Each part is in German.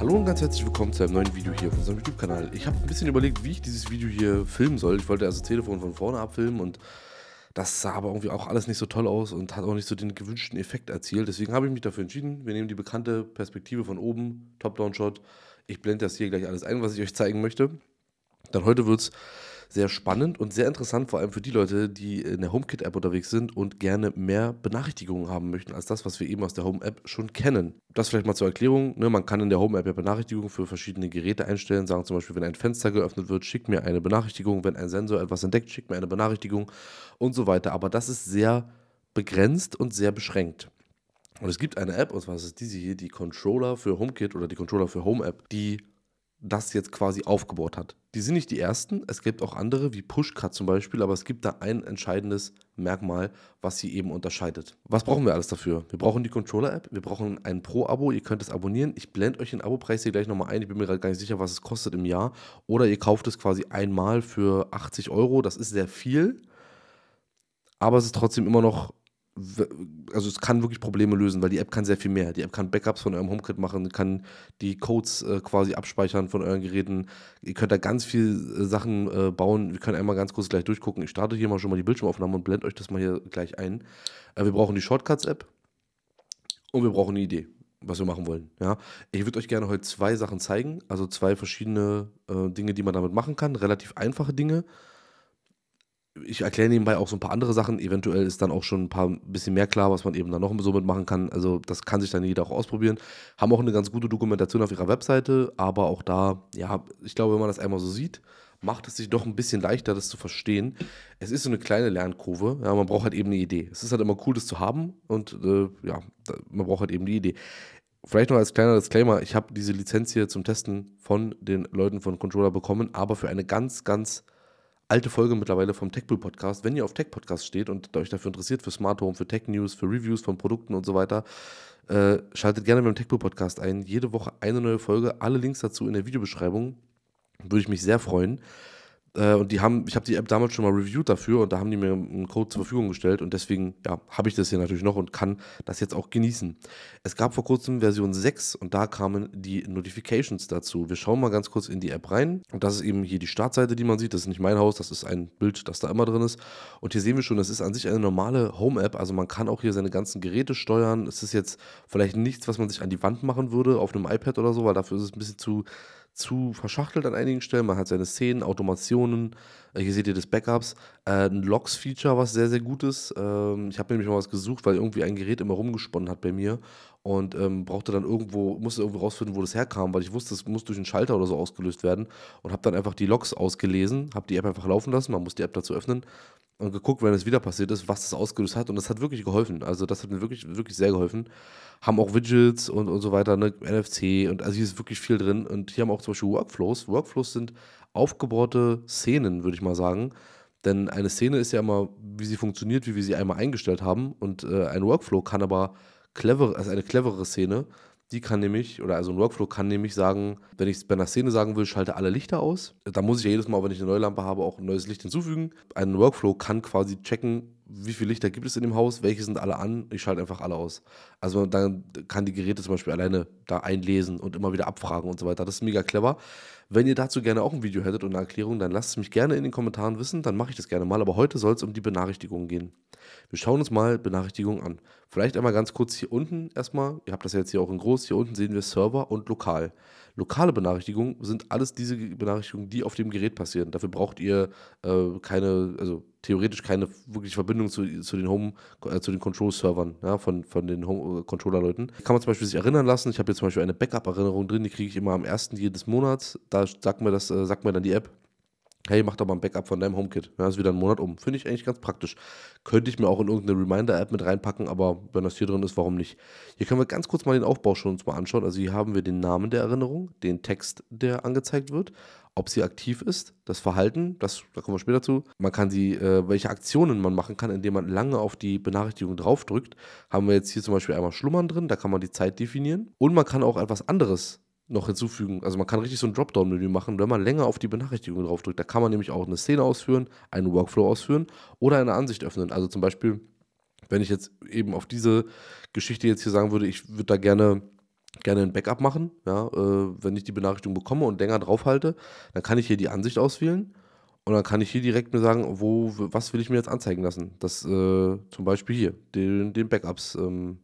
Hallo und ganz herzlich willkommen zu einem neuen Video hier auf unserem YouTube-Kanal. Ich habe ein bisschen überlegt, wie ich dieses Video hier filmen soll. Ich wollte also das Telefon von vorne abfilmen und das sah aber irgendwie auch alles nicht so toll aus und hat auch nicht so den gewünschten Effekt erzielt. Deswegen habe ich mich dafür entschieden. Wir nehmen die bekannte Perspektive von oben, Top-Down-Shot. Ich blende das hier gleich alles ein, was ich euch zeigen möchte. Dann heute wird es sehr spannend und sehr interessant, vor allem für die Leute, die in der HomeKit-App unterwegs sind und gerne mehr Benachrichtigungen haben möchten als das, was wir eben aus der Home-App schon kennen. Das vielleicht mal zur Erklärung. Ne? Man kann in der Home-App ja Benachrichtigungen für verschiedene Geräte einstellen, sagen zum Beispiel, wenn ein Fenster geöffnet wird, schickt mir eine Benachrichtigung, wenn ein Sensor etwas entdeckt, schickt mir eine Benachrichtigung und so weiter. Aber das ist sehr begrenzt und sehr beschränkt. Und es gibt eine App, und zwar ist es diese hier, die Controller für HomeKit oder die Controller für Home App, die das jetzt quasi aufgebaut hat die sind nicht die ersten. Es gibt auch andere wie Pushcut zum Beispiel, aber es gibt da ein entscheidendes Merkmal, was sie eben unterscheidet. Was brauchen wir alles dafür? Wir brauchen die Controller-App, wir brauchen ein Pro-Abo, ihr könnt es abonnieren. Ich blende euch den Abo-Preis hier gleich nochmal ein. Ich bin mir gerade gar nicht sicher, was es kostet im Jahr. Oder ihr kauft es quasi einmal für 80 Euro. Das ist sehr viel. Aber es ist trotzdem immer noch also es kann wirklich Probleme lösen, weil die App kann sehr viel mehr. Die App kann Backups von eurem HomeKit machen, kann die Codes äh, quasi abspeichern von euren Geräten. Ihr könnt da ganz viele äh, Sachen äh, bauen. Wir können einmal ganz kurz gleich durchgucken. Ich starte hier mal schon mal die Bildschirmaufnahme und blende euch das mal hier gleich ein. Äh, wir brauchen die Shortcuts-App und wir brauchen eine Idee, was wir machen wollen. Ja? Ich würde euch gerne heute zwei Sachen zeigen, also zwei verschiedene äh, Dinge, die man damit machen kann, relativ einfache Dinge ich erkläre nebenbei auch so ein paar andere Sachen. Eventuell ist dann auch schon ein paar ein bisschen mehr klar, was man eben dann noch so mitmachen kann. Also das kann sich dann jeder auch ausprobieren. Haben auch eine ganz gute Dokumentation auf ihrer Webseite, aber auch da, ja, ich glaube, wenn man das einmal so sieht, macht es sich doch ein bisschen leichter, das zu verstehen. Es ist so eine kleine Lernkurve. Ja, man braucht halt eben eine Idee. Es ist halt immer cool, das zu haben und äh, ja, man braucht halt eben die Idee. Vielleicht noch als kleiner Disclaimer, ich habe diese Lizenz hier zum Testen von den Leuten von Controller bekommen, aber für eine ganz, ganz alte Folge mittlerweile vom TechBull Podcast. Wenn ihr auf Tech Podcast steht und euch dafür interessiert, für Smart Home, für Tech News, für Reviews von Produkten und so weiter, äh, schaltet gerne beim TechBull Podcast ein. Jede Woche eine neue Folge. Alle Links dazu in der Videobeschreibung. Würde ich mich sehr freuen. Äh, und die haben, ich habe die App damals schon mal reviewed dafür und da haben die mir einen Code zur Verfügung gestellt und deswegen ja, habe ich das hier natürlich noch und kann das jetzt auch genießen. Es gab vor kurzem Version 6 und da kamen die Notifications dazu. Wir schauen mal ganz kurz in die App rein und das ist eben hier die Startseite, die man sieht. Das ist nicht mein Haus, das ist ein Bild, das da immer drin ist. Und hier sehen wir schon, das ist an sich eine normale Home-App, also man kann auch hier seine ganzen Geräte steuern. Es ist jetzt vielleicht nichts, was man sich an die Wand machen würde auf einem iPad oder so, weil dafür ist es ein bisschen zu zu verschachtelt an einigen Stellen. Man hat seine Szenen, Automationen. Äh, hier seht ihr das Backups. Äh, ein Logs-Feature, was sehr, sehr gut ist. Ähm, ich habe nämlich mal was gesucht, weil irgendwie ein Gerät immer rumgesponnen hat bei mir und ähm, brauchte dann irgendwo, musste irgendwo rausfinden, wo das herkam, weil ich wusste, es muss durch einen Schalter oder so ausgelöst werden und habe dann einfach die Logs ausgelesen, habe die App einfach laufen lassen, man muss die App dazu öffnen und geguckt, wenn es wieder passiert ist, was das ausgelöst hat. Und das hat wirklich geholfen. Also das hat mir wirklich, wirklich sehr geholfen. Haben auch Widgets und, und so weiter, ne? NFC und also hier ist wirklich viel drin. Und hier haben auch zum Beispiel Workflows. Workflows sind aufgebaute Szenen, würde ich mal sagen. Denn eine Szene ist ja immer, wie sie funktioniert, wie wir sie einmal eingestellt haben. Und äh, ein Workflow kann aber clever, also eine clevere Szene die kann nämlich, oder also ein Workflow kann nämlich sagen, wenn ich es bei einer Szene sagen will, schalte alle Lichter aus. Da muss ich ja jedes Mal, wenn ich eine neue Lampe habe, auch ein neues Licht hinzufügen. Ein Workflow kann quasi checken, wie viele Lichter gibt es in dem Haus, welche sind alle an, ich schalte einfach alle aus. Also dann kann die Geräte zum Beispiel alleine da einlesen und immer wieder abfragen und so weiter. Das ist mega clever. Wenn ihr dazu gerne auch ein Video hättet und eine Erklärung, dann lasst es mich gerne in den Kommentaren wissen, dann mache ich das gerne mal. Aber heute soll es um die Benachrichtigungen gehen. Wir schauen uns mal Benachrichtigungen an. Vielleicht einmal ganz kurz hier unten erstmal. Ihr habt das jetzt hier auch in groß. Hier unten sehen wir Server und lokal. Lokale Benachrichtigungen sind alles diese Benachrichtigungen, die auf dem Gerät passieren. Dafür braucht ihr äh, keine, also theoretisch keine wirkliche Verbindung zu, zu den Home, äh, zu den Control-Servern, ja, von, von den Home-Controller-Leuten. Äh, Kann man zum Beispiel sich erinnern lassen. Ich habe hier zum Beispiel eine Backup-Erinnerung drin, die kriege ich immer am 1. jedes Monats. Da sagt mir, das, äh, sagt mir dann die App, hey, mach doch mal ein Backup von deinem HomeKit. Ja, ist wieder ein Monat um. Finde ich eigentlich ganz praktisch. Könnte ich mir auch in irgendeine Reminder-App mit reinpacken, aber wenn das hier drin ist, warum nicht? Hier können wir ganz kurz mal den Aufbau schon uns mal anschauen. Also hier haben wir den Namen der Erinnerung, den Text, der angezeigt wird, ob sie aktiv ist, das Verhalten, das, da kommen wir später zu. Man kann sie, äh, welche Aktionen man machen kann, indem man lange auf die Benachrichtigung draufdrückt. Haben wir jetzt hier zum Beispiel einmal Schlummern drin, da kann man die Zeit definieren. Und man kann auch etwas anderes noch hinzufügen. Also man kann richtig so ein Dropdown-Menü machen, wenn man länger auf die Benachrichtigung draufdrückt. Da kann man nämlich auch eine Szene ausführen, einen Workflow ausführen oder eine Ansicht öffnen. Also zum Beispiel, wenn ich jetzt eben auf diese Geschichte jetzt hier sagen würde, ich würde da gerne gerne ein Backup machen, ja, äh, wenn ich die Benachrichtigung bekomme und länger draufhalte, dann kann ich hier die Ansicht auswählen und dann kann ich hier direkt mir sagen, wo, was will ich mir jetzt anzeigen lassen. Das äh, zum Beispiel hier, den, den Backups. Ähm,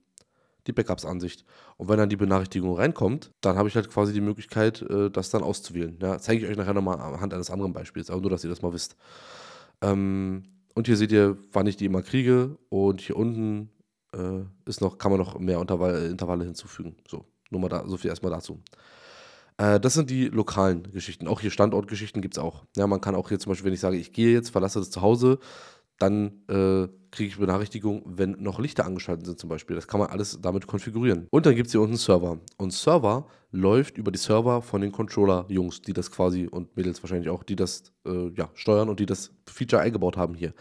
die Backups-Ansicht. Und wenn dann die Benachrichtigung reinkommt, dann habe ich halt quasi die Möglichkeit, äh, das dann auszuwählen. Ja, Zeige ich euch nachher nochmal anhand eines anderen Beispiels, aber nur, dass ihr das mal wisst. Ähm, und hier seht ihr, wann ich die immer kriege. Und hier unten äh, ist noch, kann man noch mehr Intervalle, äh, Intervalle hinzufügen. So, nur mal da, so viel erstmal dazu. Äh, das sind die lokalen Geschichten. Auch hier Standortgeschichten gibt es auch. Ja, man kann auch hier zum Beispiel, wenn ich sage, ich gehe jetzt, verlasse das Zuhause, dann äh, kriege ich Benachrichtigung, wenn noch Lichter angeschaltet sind zum Beispiel. Das kann man alles damit konfigurieren. Und dann gibt es hier unten einen Server. Und Server läuft über die Server von den Controller-Jungs, die das quasi und Mädels wahrscheinlich auch, die das äh, ja, steuern und die das Feature eingebaut haben hier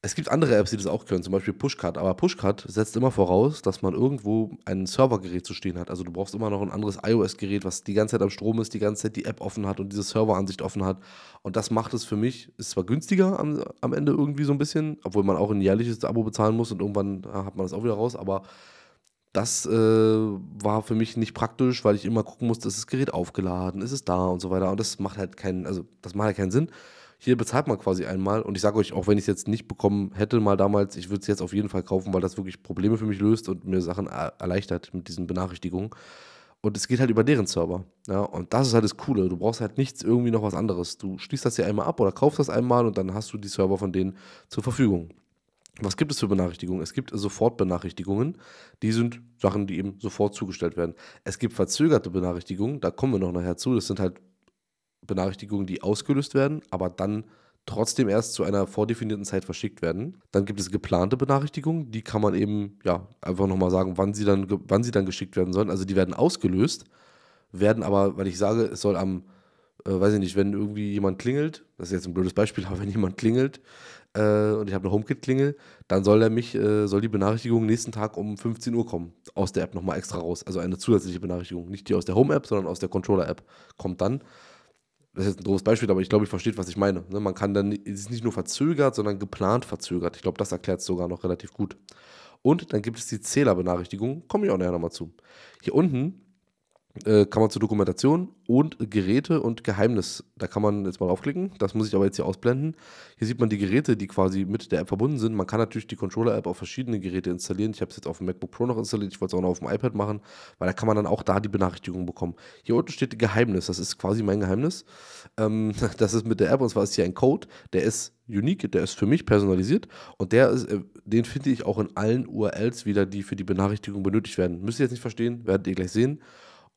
es gibt andere Apps, die das auch können, zum Beispiel Pushcart. Aber Pushcart setzt immer voraus, dass man irgendwo ein Servergerät zu stehen hat. Also du brauchst immer noch ein anderes iOS-Gerät, was die ganze Zeit am Strom ist, die ganze Zeit die App offen hat und diese Serveransicht offen hat. Und das macht es für mich, ist zwar günstiger am, am Ende irgendwie so ein bisschen, obwohl man auch ein jährliches Abo bezahlen muss und irgendwann äh, hat man das auch wieder raus, aber das äh, war für mich nicht praktisch, weil ich immer gucken musste, ist das Gerät aufgeladen, ist es da und so weiter. Und das macht halt keinen, also das macht halt keinen Sinn hier bezahlt man quasi einmal. Und ich sage euch, auch wenn ich es jetzt nicht bekommen hätte, mal damals, ich würde es jetzt auf jeden Fall kaufen, weil das wirklich Probleme für mich löst und mir Sachen erleichtert mit diesen Benachrichtigungen. Und es geht halt über deren Server. Ja, und das ist halt das Coole. Du brauchst halt nichts irgendwie noch was anderes. Du schließt das hier einmal ab oder kaufst das einmal und dann hast du die Server von denen zur Verfügung. Was gibt es für Benachrichtigungen? Es gibt Sofortbenachrichtigungen. Die sind Sachen, die eben sofort zugestellt werden. Es gibt verzögerte Benachrichtigungen. Da kommen wir noch nachher zu. Das sind halt Benachrichtigungen, die ausgelöst werden, aber dann trotzdem erst zu einer vordefinierten Zeit verschickt werden. Dann gibt es geplante Benachrichtigungen, die kann man eben ja einfach nochmal sagen, wann sie, dann, wann sie dann geschickt werden sollen. Also die werden ausgelöst, werden aber, weil ich sage, es soll am, äh, weiß ich nicht, wenn irgendwie jemand klingelt, das ist jetzt ein blödes Beispiel, aber wenn jemand klingelt äh, und ich habe eine HomeKit-Klingel, dann soll er mich, äh, soll die Benachrichtigung nächsten Tag um 15 Uhr kommen, aus der App nochmal extra raus. Also eine zusätzliche Benachrichtigung, nicht die aus der Home-App, sondern aus der Controller-App kommt dann das ist jetzt ein doofes Beispiel, aber ich glaube, ich verstehe, was ich meine. Ne? Man kann dann, es ist nicht nur verzögert, sondern geplant verzögert. Ich glaube, das erklärt es sogar noch relativ gut. Und dann gibt es die Zählerbenachrichtigung, komme ich auch näher nochmal zu. Hier unten äh, kann man zur Dokumentation und Geräte und Geheimnis. Da kann man jetzt mal draufklicken. Das muss ich aber jetzt hier ausblenden. Hier sieht man die Geräte, die quasi mit der App verbunden sind. Man kann natürlich die Controller-App auf verschiedene Geräte installieren. Ich habe es jetzt auf dem MacBook Pro noch installiert. Ich wollte es auch noch auf dem iPad machen, weil da kann man dann auch da die Benachrichtigung bekommen. Hier unten steht Geheimnis. Das ist quasi mein Geheimnis. Ähm, das ist mit der App und zwar ist hier ein Code. Der ist unique, der ist für mich personalisiert und der ist, äh, den finde ich auch in allen URLs wieder, die für die Benachrichtigung benötigt werden. Müsst ihr jetzt nicht verstehen, werdet ihr gleich sehen.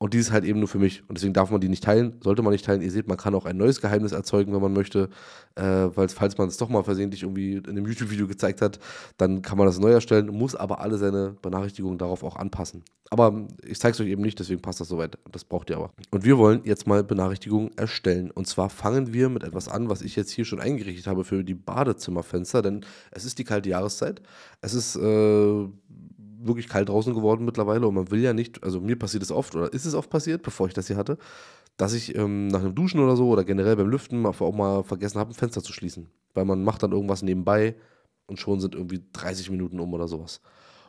Und die ist halt eben nur für mich. Und deswegen darf man die nicht teilen, sollte man nicht teilen. Ihr seht, man kann auch ein neues Geheimnis erzeugen, wenn man möchte. Äh, weil, falls man es doch mal versehentlich irgendwie in einem YouTube-Video gezeigt hat, dann kann man das neu erstellen, muss aber alle seine Benachrichtigungen darauf auch anpassen. Aber ähm, ich zeige es euch eben nicht, deswegen passt das soweit. Das braucht ihr aber. Und wir wollen jetzt mal Benachrichtigungen erstellen. Und zwar fangen wir mit etwas an, was ich jetzt hier schon eingerichtet habe für die Badezimmerfenster, denn es ist die kalte Jahreszeit. Es ist. Äh, wirklich kalt draußen geworden mittlerweile und man will ja nicht, also mir passiert es oft oder ist es oft passiert, bevor ich das hier hatte, dass ich ähm, nach dem Duschen oder so oder generell beim Lüften auch mal vergessen habe, ein Fenster zu schließen. Weil man macht dann irgendwas nebenbei und schon sind irgendwie 30 Minuten um oder sowas.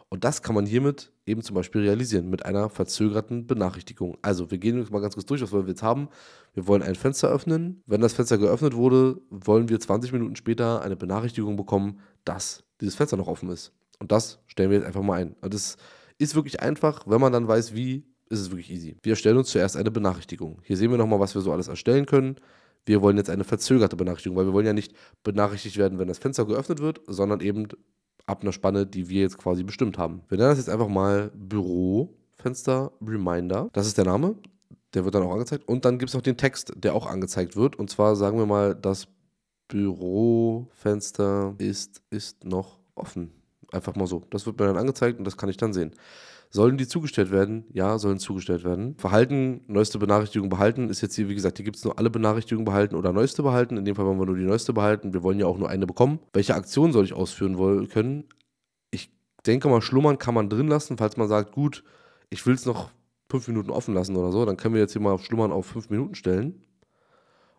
Und das kann man hiermit eben zum Beispiel realisieren, mit einer verzögerten Benachrichtigung. Also, wir gehen jetzt mal ganz kurz durch, was wollen wir jetzt haben? Wir wollen ein Fenster öffnen. Wenn das Fenster geöffnet wurde, wollen wir 20 Minuten später eine Benachrichtigung bekommen, dass dieses Fenster noch offen ist. Und das stellen wir jetzt einfach mal ein. Und das ist wirklich einfach, wenn man dann weiß, wie, ist es wirklich easy. Wir erstellen uns zuerst eine Benachrichtigung. Hier sehen wir nochmal, was wir so alles erstellen können. Wir wollen jetzt eine verzögerte Benachrichtigung, weil wir wollen ja nicht benachrichtigt werden, wenn das Fenster geöffnet wird, sondern eben ab einer Spanne, die wir jetzt quasi bestimmt haben. Wir nennen das jetzt einfach mal Bürofenster Reminder. Das ist der Name. Der wird dann auch angezeigt. Und dann gibt es noch den Text, der auch angezeigt wird. Und zwar sagen wir mal, das Bürofenster ist, ist noch offen. Einfach mal so. Das wird mir dann angezeigt und das kann ich dann sehen. Sollen die zugestellt werden? Ja, sollen zugestellt werden. Verhalten, neueste Benachrichtigung behalten, ist jetzt hier, wie gesagt, hier gibt es nur alle Benachrichtigungen behalten oder neueste behalten. In dem Fall wollen wir nur die neueste behalten. Wir wollen ja auch nur eine bekommen. Welche Aktion soll ich ausführen wollen, können? Ich denke mal, schlummern kann man drin lassen, falls man sagt, gut, ich will es noch fünf Minuten offen lassen oder so. Dann können wir jetzt hier mal auf schlummern auf fünf Minuten stellen.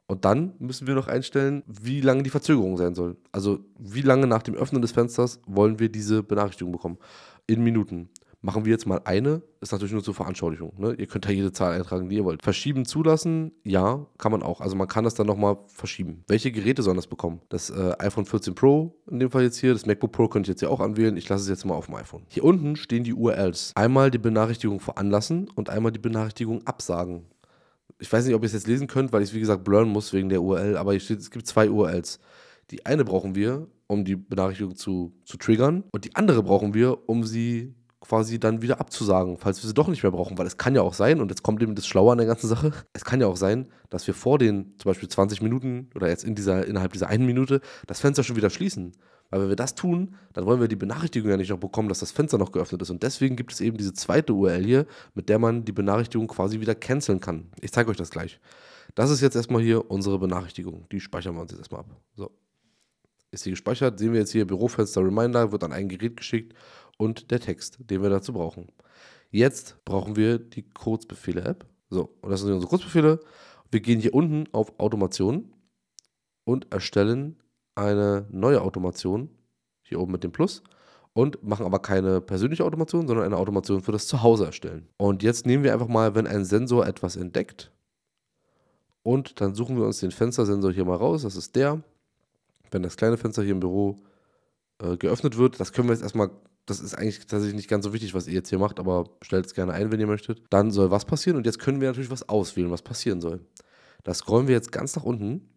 Und dann müssen wir noch einstellen, wie lange die Verzögerung sein soll. Also wie lange nach dem Öffnen des Fensters wollen wir diese Benachrichtigung bekommen. In Minuten. Machen wir jetzt mal eine, ist natürlich nur zur Veranschaulichung. Ne? Ihr könnt da jede Zahl eintragen, die ihr wollt. Verschieben zulassen, ja, kann man auch. Also man kann das dann nochmal verschieben. Welche Geräte sollen das bekommen? Das äh, iPhone 14 Pro in dem Fall jetzt hier, das MacBook Pro könnte ich jetzt ja auch anwählen. Ich lasse es jetzt mal auf dem iPhone. Hier unten stehen die URLs. Einmal die Benachrichtigung veranlassen und einmal die Benachrichtigung absagen. Ich weiß nicht, ob ihr es jetzt lesen könnt, weil ich es wie gesagt blurren muss wegen der URL, aber hier steht, es gibt zwei URLs. Die eine brauchen wir, um die Benachrichtigung zu, zu triggern, und die andere brauchen wir, um sie quasi dann wieder abzusagen, falls wir sie doch nicht mehr brauchen. Weil es kann ja auch sein, und jetzt kommt eben das Schlaue an der ganzen Sache, es kann ja auch sein, dass wir vor den zum Beispiel 20 Minuten oder jetzt in dieser, innerhalb dieser einen Minute das Fenster schon wieder schließen. Aber wenn wir das tun, dann wollen wir die Benachrichtigung ja nicht noch bekommen, dass das Fenster noch geöffnet ist. Und deswegen gibt es eben diese zweite URL hier, mit der man die Benachrichtigung quasi wieder canceln kann. Ich zeige euch das gleich. Das ist jetzt erstmal hier unsere Benachrichtigung. Die speichern wir uns jetzt erstmal ab. So. Ist sie gespeichert? Sehen wir jetzt hier Bürofenster Reminder, wird an ein Gerät geschickt und der Text, den wir dazu brauchen. Jetzt brauchen wir die Kurzbefehle-App. So, und das sind unsere Kurzbefehle. Wir gehen hier unten auf Automation und erstellen eine neue Automation, hier oben mit dem Plus, und machen aber keine persönliche Automation, sondern eine Automation für das Zuhause erstellen. Und jetzt nehmen wir einfach mal, wenn ein Sensor etwas entdeckt, und dann suchen wir uns den Fenstersensor hier mal raus, das ist der. Wenn das kleine Fenster hier im Büro äh, geöffnet wird, das können wir jetzt erstmal, das ist eigentlich tatsächlich nicht ganz so wichtig, was ihr jetzt hier macht, aber stellt es gerne ein, wenn ihr möchtet. Dann soll was passieren und jetzt können wir natürlich was auswählen, was passieren soll. Das scrollen wir jetzt ganz nach unten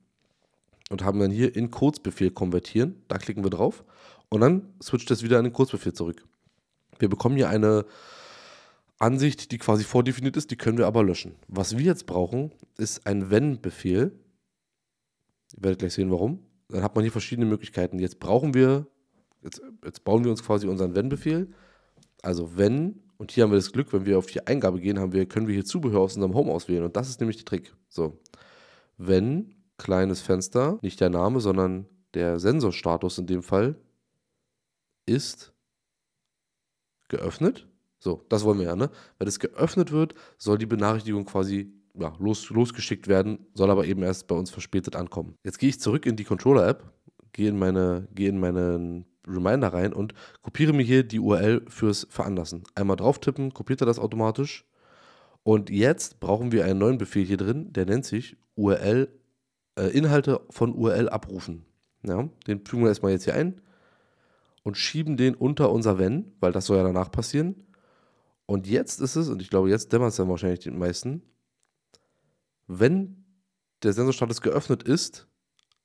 und haben dann hier in Kurzbefehl konvertieren. Da klicken wir drauf und dann switcht das wieder in den Kurzbefehl zurück. Wir bekommen hier eine Ansicht, die quasi vordefiniert ist, die können wir aber löschen. Was wir jetzt brauchen, ist ein Wenn-Befehl. Ihr werdet gleich sehen, warum. Dann hat man hier verschiedene Möglichkeiten. Jetzt brauchen wir, jetzt, jetzt bauen wir uns quasi unseren Wenn-Befehl. Also wenn, und hier haben wir das Glück, wenn wir auf die Eingabe gehen, haben wir, können wir hier Zubehör aus unserem Home auswählen. Und das ist nämlich der Trick. So, wenn kleines Fenster, nicht der Name, sondern der Sensorstatus in dem Fall, ist geöffnet. So, das wollen wir ja, ne? Wenn es geöffnet wird, soll die Benachrichtigung quasi ja, los, losgeschickt werden, soll aber eben erst bei uns verspätet ankommen. Jetzt gehe ich zurück in die Controller-App, gehe in, meine, gehe in meinen Reminder rein und kopiere mir hier die URL fürs Veranlassen. Einmal drauf tippen, kopiert er das automatisch. Und jetzt brauchen wir einen neuen Befehl hier drin, der nennt sich URL äh, Inhalte von URL abrufen. Ja? Den fügen wir erstmal jetzt hier ein und schieben den unter unser Wenn, weil das soll ja danach passieren. Und jetzt ist es, und ich glaube, jetzt dämmert es dann wahrscheinlich den meisten, wenn der Sensorstatus geöffnet ist,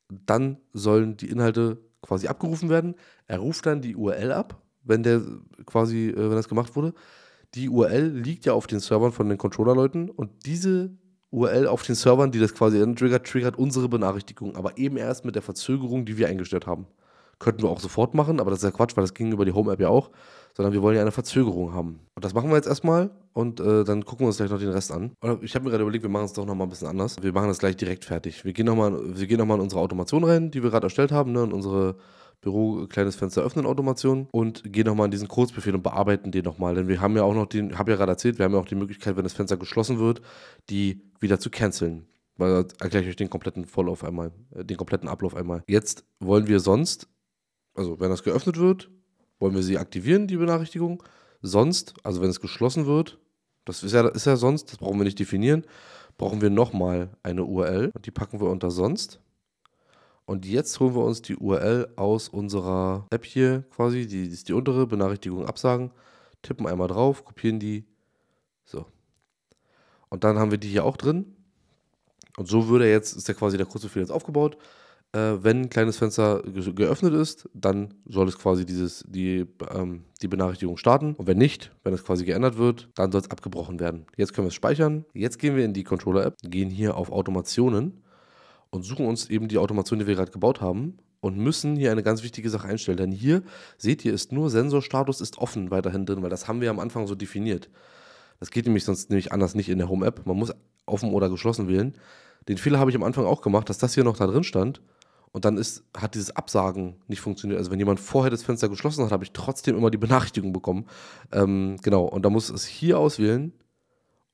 dann sollen die Inhalte quasi abgerufen werden. Er ruft dann die URL ab, wenn der quasi, äh, wenn das gemacht wurde. Die URL liegt ja auf den Servern von den Controller-Leuten und diese URL auf den Servern, die das quasi dann triggert, triggert unsere Benachrichtigung, aber eben erst mit der Verzögerung, die wir eingestellt haben. Könnten wir auch sofort machen, aber das ist ja Quatsch, weil das ging über die Home-App ja auch, sondern wir wollen ja eine Verzögerung haben. Und das machen wir jetzt erstmal und äh, dann gucken wir uns gleich noch den Rest an. Und ich habe mir gerade überlegt, wir machen es doch nochmal ein bisschen anders. Wir machen das gleich direkt fertig. Wir gehen nochmal noch, in unsere Automation rein, die wir gerade erstellt haben, ne, in unsere Büro äh, kleines Fenster öffnen Automation und gehen nochmal in diesen Kurzbefehl und bearbeiten den nochmal. Denn wir haben ja auch noch den, habe ja gerade erzählt, wir haben ja auch die Möglichkeit, wenn das Fenster geschlossen wird, die wieder zu canceln. Weil erkläre ich euch den kompletten Vorlauf einmal, äh, den kompletten Ablauf einmal. Jetzt wollen wir sonst, also wenn das geöffnet wird, wollen wir sie aktivieren, die Benachrichtigung. Sonst, also wenn es geschlossen wird, das ist ja, ist ja sonst, das brauchen wir nicht definieren, brauchen wir nochmal eine URL und die packen wir unter sonst. Und jetzt holen wir uns die URL aus unserer App hier quasi. Die, die ist die untere, Benachrichtigung absagen. Tippen einmal drauf, kopieren die. So. Und dann haben wir die hier auch drin. Und so würde jetzt, ist ja quasi der kurze Befehl jetzt aufgebaut. Äh, wenn ein kleines Fenster ge geöffnet ist, dann soll es quasi dieses, die, ähm, die Benachrichtigung starten. Und wenn nicht, wenn es quasi geändert wird, dann soll es abgebrochen werden. Jetzt können wir es speichern. Jetzt gehen wir in die Controller-App, gehen hier auf Automationen und suchen uns eben die Automation, die wir gerade gebaut haben und müssen hier eine ganz wichtige Sache einstellen. Denn hier seht ihr, ist nur Sensorstatus ist offen weiterhin drin, weil das haben wir am Anfang so definiert. Das geht nämlich sonst nämlich anders nicht in der Home-App. Man muss offen oder geschlossen wählen. Den Fehler habe ich am Anfang auch gemacht, dass das hier noch da drin stand. Und dann ist, hat dieses Absagen nicht funktioniert. Also wenn jemand vorher das Fenster geschlossen hat, habe ich trotzdem immer die Benachrichtigung bekommen. Ähm, genau, und da muss es hier auswählen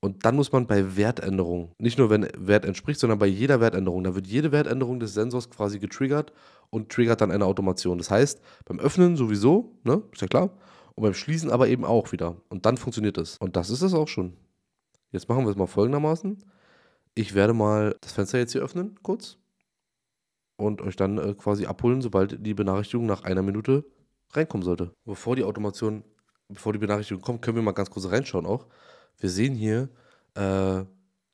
und dann muss man bei Wertänderungen, nicht nur wenn Wert entspricht, sondern bei jeder Wertänderung, da wird jede Wertänderung des Sensors quasi getriggert und triggert dann eine Automation. Das heißt, beim Öffnen sowieso, ne, ist ja klar, und beim Schließen aber eben auch wieder. Und dann funktioniert es. Und das ist es auch schon. Jetzt machen wir es mal folgendermaßen. Ich werde mal das Fenster jetzt hier öffnen, kurz. Und euch dann äh, quasi abholen, sobald die Benachrichtigung nach einer Minute reinkommen sollte. Bevor die Automation, bevor die Benachrichtigung kommt, können wir mal ganz kurz reinschauen auch wir sehen hier äh,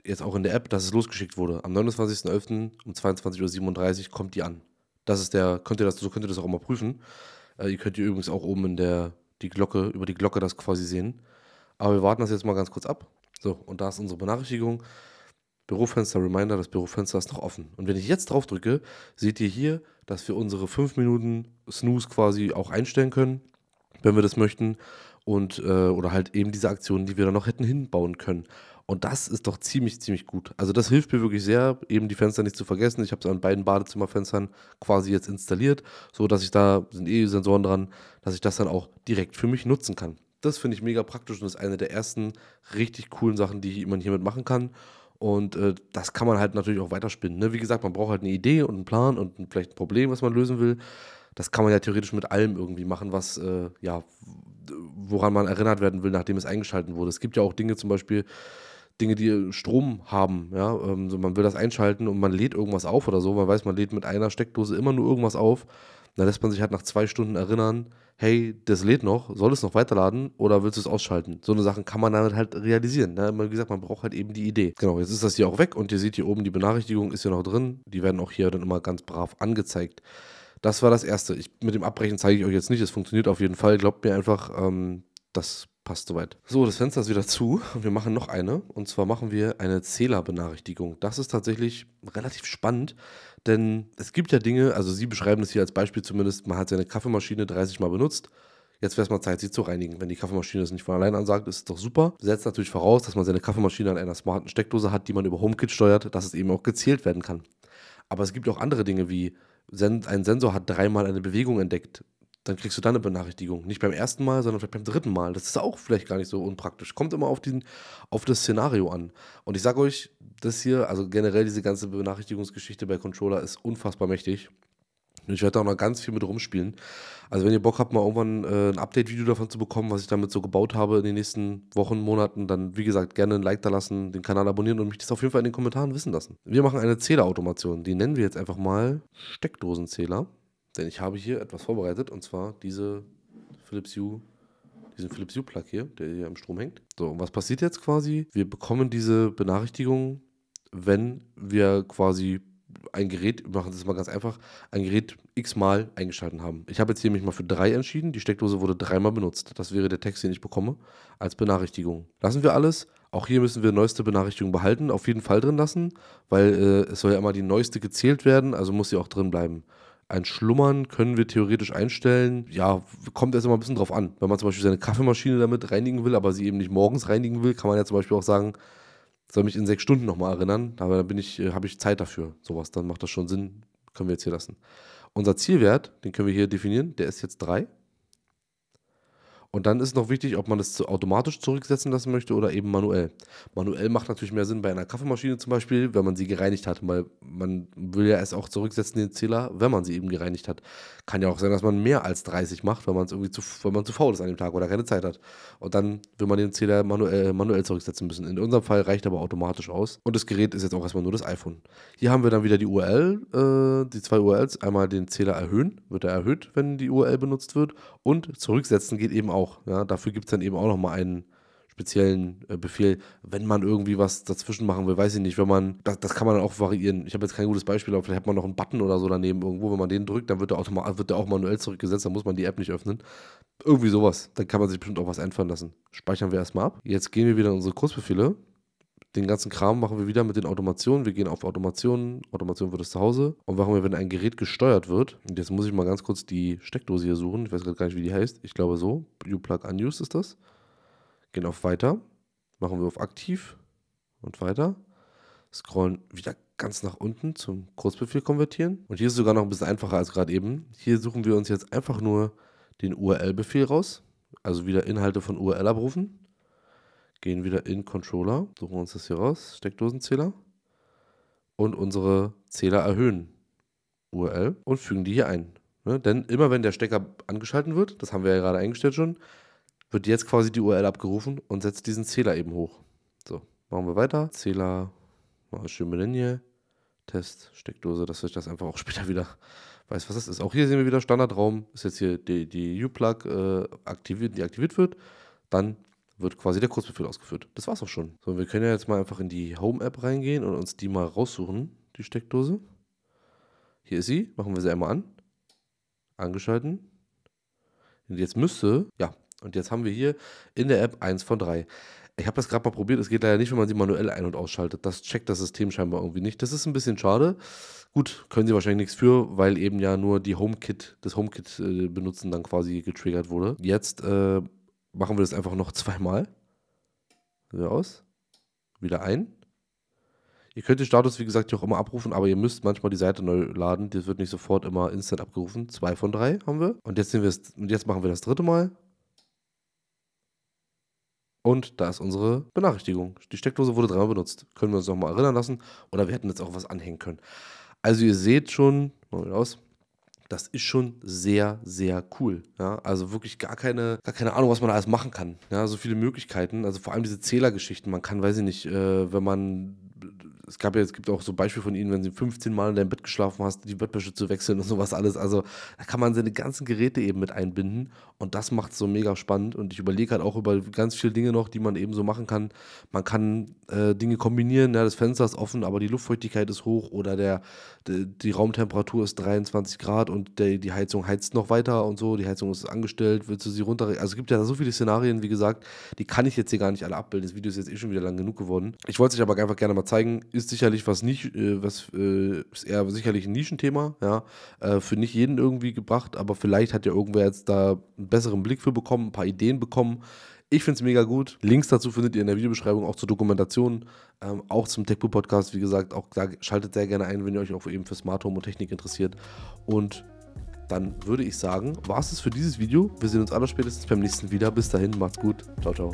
jetzt auch in der App, dass es losgeschickt wurde. Am 29.11. um 22.37 Uhr kommt die an. Das ist der, könnt ihr das, so könnt ihr das auch mal prüfen. Äh, ihr könnt ihr übrigens auch oben in der, die Glocke, über die Glocke das quasi sehen. Aber wir warten das jetzt mal ganz kurz ab. So, und da ist unsere Benachrichtigung. Bürofenster Reminder, das Bürofenster ist noch offen. Und wenn ich jetzt drauf drücke, seht ihr hier, dass wir unsere 5 Minuten Snooze quasi auch einstellen können, wenn wir das möchten und äh, oder halt eben diese Aktionen, die wir dann noch hätten hinbauen können. Und das ist doch ziemlich, ziemlich gut. Also das hilft mir wirklich sehr, eben die Fenster nicht zu vergessen. Ich habe es an beiden Badezimmerfenstern quasi jetzt installiert, so dass ich da sind eh Sensoren dran, dass ich das dann auch direkt für mich nutzen kann. Das finde ich mega praktisch und ist eine der ersten richtig coolen Sachen, die man hiermit machen kann. Und äh, das kann man halt natürlich auch weiterspinnen. Ne? Wie gesagt, man braucht halt eine Idee und einen Plan und vielleicht ein Problem, was man lösen will das kann man ja theoretisch mit allem irgendwie machen, was, äh, ja, woran man erinnert werden will, nachdem es eingeschaltet wurde. Es gibt ja auch Dinge, zum Beispiel Dinge, die Strom haben, ja, ähm, so man will das einschalten und man lädt irgendwas auf oder so, man weiß, man lädt mit einer Steckdose immer nur irgendwas auf, dann lässt man sich halt nach zwei Stunden erinnern, hey, das lädt noch, soll es noch weiterladen oder willst du es ausschalten? So eine Sachen kann man damit halt realisieren. Ne? Wie gesagt, man braucht halt eben die Idee. Genau, jetzt ist das hier auch weg und ihr seht hier oben, die Benachrichtigung ist hier noch drin. Die werden auch hier dann immer ganz brav angezeigt. Das war das Erste. Ich, mit dem Abbrechen zeige ich euch jetzt nicht. Es funktioniert auf jeden Fall. Glaubt mir einfach, ähm, das passt soweit. So, das Fenster ist wieder zu und wir machen noch eine. Und zwar machen wir eine Zählerbenachrichtigung. Das ist tatsächlich relativ spannend, denn es gibt ja Dinge, also Sie beschreiben das hier als Beispiel zumindest, man hat seine Kaffeemaschine 30 Mal benutzt. Jetzt wäre es mal Zeit, sie zu reinigen. Wenn die Kaffeemaschine es nicht von allein ansagt, ist es doch super. Setzt natürlich voraus, dass man seine Kaffeemaschine an einer smarten Steckdose hat, die man über HomeKit steuert, dass es eben auch gezählt werden kann. Aber es gibt auch andere Dinge wie ein Sensor hat dreimal eine Bewegung entdeckt, dann kriegst du da eine Benachrichtigung. Nicht beim ersten Mal, sondern vielleicht beim dritten Mal. Das ist auch vielleicht gar nicht so unpraktisch. Kommt immer auf, den, auf das Szenario an. Und ich sage euch, das hier, also generell diese ganze Benachrichtigungsgeschichte bei Controller ist unfassbar mächtig. Und ich werde da noch ganz viel mit rumspielen. Also wenn ihr Bock habt, mal irgendwann äh, ein Update-Video davon zu bekommen, was ich damit so gebaut habe in den nächsten Wochen, Monaten, dann wie gesagt gerne ein Like da lassen, den Kanal abonnieren und mich das auf jeden Fall in den Kommentaren wissen lassen. Wir machen eine Zählerautomation, die nennen wir jetzt einfach mal Steckdosenzähler, denn ich habe hier etwas vorbereitet und zwar diese Philips Hue diesen Philips Hue-Plug hier, der hier am Strom hängt. So, und was passiert jetzt quasi? Wir bekommen diese Benachrichtigung, wenn wir quasi ein Gerät, machen Sie es mal ganz einfach, ein Gerät x-mal eingeschalten haben. Ich habe jetzt hier mich mal für drei entschieden. Die Steckdose wurde dreimal benutzt. Das wäre der Text, den ich bekomme, als Benachrichtigung. Lassen wir alles. Auch hier müssen wir neueste Benachrichtigung behalten, auf jeden Fall drin lassen, weil äh, es soll ja immer die neueste gezählt werden, also muss sie auch drin bleiben. Ein Schlummern können wir theoretisch einstellen. Ja, kommt erst mal ein bisschen drauf an. Wenn man zum Beispiel seine Kaffeemaschine damit reinigen will, aber sie eben nicht morgens reinigen will, kann man ja zum Beispiel auch sagen, soll mich in sechs Stunden nochmal erinnern, aber dann bin ich, äh, habe ich Zeit dafür, sowas, dann macht das schon Sinn, können wir jetzt hier lassen. Unser Zielwert, den können wir hier definieren, der ist jetzt drei und dann ist noch wichtig, ob man das automatisch zurücksetzen lassen möchte oder eben manuell. Manuell macht natürlich mehr Sinn bei einer Kaffeemaschine zum Beispiel, wenn man sie gereinigt hat, weil man will ja erst auch zurücksetzen den Zähler, wenn man sie eben gereinigt hat. Kann ja auch sein, dass man mehr als 30 macht, wenn man es irgendwie zu, wenn man zu faul ist an dem Tag oder keine Zeit hat. Und dann will man den Zähler manuell, äh, manuell zurücksetzen müssen. In unserem Fall reicht aber automatisch aus. Und das Gerät ist jetzt auch erstmal nur das iPhone. Hier haben wir dann wieder die URL, äh, die zwei URLs. Einmal den Zähler erhöhen, wird er erhöht, wenn die URL benutzt wird. Und zurücksetzen geht eben auch auch. Ja? Dafür gibt es dann eben auch nochmal einen speziellen äh, Befehl, wenn man irgendwie was dazwischen machen will, weiß ich nicht, wenn man, das, das kann man dann auch variieren. Ich habe jetzt kein gutes Beispiel, aber vielleicht hat man noch einen Button oder so daneben irgendwo, wenn man den drückt, dann wird der, wird der auch manuell zurückgesetzt, dann muss man die App nicht öffnen. Irgendwie sowas, dann kann man sich bestimmt auch was einfallen lassen. Speichern wir erstmal ab. Jetzt gehen wir wieder in unsere Kursbefehle den ganzen Kram machen wir wieder mit den Automationen. Wir gehen auf Automationen. Automation wird das zu Hause. Und machen wir, wenn ein Gerät gesteuert wird. Und jetzt muss ich mal ganz kurz die Steckdose hier suchen. Ich weiß gerade gar nicht, wie die heißt. Ich glaube so. New Plug Unused ist das. Gehen auf Weiter. Machen wir auf Aktiv. Und weiter. Scrollen wieder ganz nach unten zum Kurzbefehl konvertieren. Und hier ist es sogar noch ein bisschen einfacher als gerade eben. Hier suchen wir uns jetzt einfach nur den URL-Befehl raus. Also wieder Inhalte von URL abrufen gehen wieder in Controller, suchen uns das hier raus, Steckdosenzähler und unsere Zähler erhöhen, URL, und fügen die hier ein. Ne? Denn immer wenn der Stecker angeschaltet wird, das haben wir ja gerade eingestellt schon, wird jetzt quasi die URL abgerufen und setzt diesen Zähler eben hoch. So, machen wir weiter. Zähler, mal schön mit hier. Test, Steckdose, dass ich das einfach auch später wieder weiß, was das ist. Auch hier sehen wir wieder Standardraum, ist jetzt hier die, die U-Plug äh, aktiviert, die aktiviert wird. Dann wird quasi der Kurzbefehl ausgeführt. Das war's auch schon. So, wir können ja jetzt mal einfach in die Home-App reingehen und uns die mal raussuchen, die Steckdose. Hier ist sie, machen wir sie einmal an. Angeschalten. Und jetzt müsste, ja, und jetzt haben wir hier in der App 1 von 3. Ich habe das gerade mal probiert, es geht leider nicht, wenn man sie manuell ein- und ausschaltet. Das checkt das System scheinbar irgendwie nicht. Das ist ein bisschen schade. Gut, können sie wahrscheinlich nichts für, weil eben ja nur die HomeKit, das HomeKit-Benutzen äh, dann quasi getriggert wurde. Jetzt äh, machen wir das einfach noch zweimal. Wieder aus. Wieder ein. Ihr könnt den Status, wie gesagt, auch immer abrufen, aber ihr müsst manchmal die Seite neu laden. Das wird nicht sofort immer instant abgerufen. Zwei von drei haben wir. Und jetzt, wir es, und jetzt machen wir das dritte Mal. Und da ist unsere Benachrichtigung. Die Steckdose wurde dreimal benutzt. Können wir uns nochmal erinnern lassen. Oder wir hätten jetzt auch was anhängen können. Also ihr seht schon, mal aus, das ist schon sehr, sehr cool. Ja? Also wirklich gar keine, gar keine Ahnung, was man da alles machen kann. Ja? So viele Möglichkeiten. Also vor allem diese Zählergeschichten. Man kann, weiß ich nicht, äh, wenn man es gab ja, es gibt auch so Beispiele von ihnen, wenn sie 15 Mal in deinem Bett geschlafen hast, die Bettwäsche zu wechseln und sowas alles. Also da kann man seine ganzen Geräte eben mit einbinden und das macht es so mega spannend. Und ich überlege halt auch über ganz viele Dinge noch, die man eben so machen kann. Man kann äh, Dinge kombinieren, ja, das Fenster ist offen, aber die Luftfeuchtigkeit ist hoch oder der, der die Raumtemperatur ist 23 Grad und der, die Heizung heizt noch weiter und so, die Heizung ist angestellt, willst du sie runter? Also es gibt ja so viele Szenarien, wie gesagt, die kann ich jetzt hier gar nicht alle abbilden. Das Video ist jetzt eh schon wieder lang genug geworden. Ich wollte es euch aber einfach gerne mal zeigen ist sicherlich was nicht, äh, was äh, ist eher sicherlich ein Nischenthema, ja. Äh, für nicht jeden irgendwie gebracht, aber vielleicht hat ja irgendwer jetzt da einen besseren Blick für bekommen, ein paar Ideen bekommen. Ich finde es mega gut. Links dazu findet ihr in der Videobeschreibung, auch zur Dokumentation, ähm, auch zum TechBoo Podcast. Wie gesagt, auch da schaltet sehr gerne ein, wenn ihr euch auch eben für Smart Home und Technik interessiert. Und dann würde ich sagen, war es das für dieses Video. Wir sehen uns aller spätestens beim nächsten wieder. Bis dahin, macht's gut. Ciao, ciao.